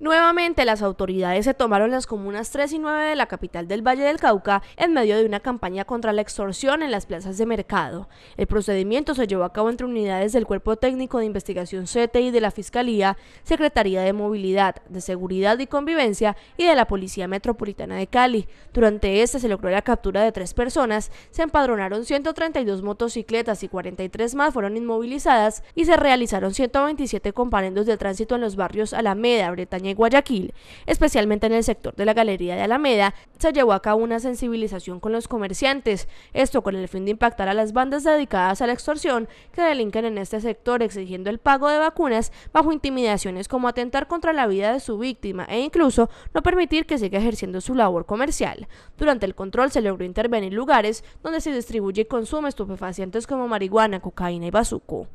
Nuevamente, las autoridades se tomaron las comunas 3 y 9 de la capital del Valle del Cauca en medio de una campaña contra la extorsión en las plazas de mercado. El procedimiento se llevó a cabo entre unidades del Cuerpo Técnico de Investigación CTI de la Fiscalía, Secretaría de Movilidad, de Seguridad y Convivencia y de la Policía Metropolitana de Cali. Durante este se logró la captura de tres personas, se empadronaron 132 motocicletas y 43 más fueron inmovilizadas y se realizaron 127 comparendos de tránsito en los barrios Alameda, Bretaña Guayaquil, especialmente en el sector de la Galería de Alameda, se llevó a cabo una sensibilización con los comerciantes, esto con el fin de impactar a las bandas dedicadas a la extorsión que delinquen en este sector exigiendo el pago de vacunas bajo intimidaciones como atentar contra la vida de su víctima e incluso no permitir que siga ejerciendo su labor comercial. Durante el control se logró intervenir lugares donde se distribuye y consume estupefacientes como marihuana, cocaína y bazuco.